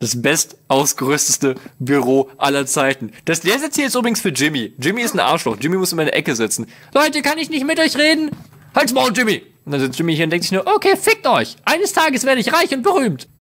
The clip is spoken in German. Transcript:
das best ausgerüsteste Büro aller Zeiten. Das, der sitzt hier jetzt übrigens für Jimmy. Jimmy ist ein Arschloch. Jimmy muss in meiner Ecke sitzen. Leute, kann ich nicht mit euch reden? Halt's Maul, Jimmy! Und dann sitzt Jimmy hier und denkt sich nur, okay, fickt euch! Eines Tages werde ich reich und berühmt!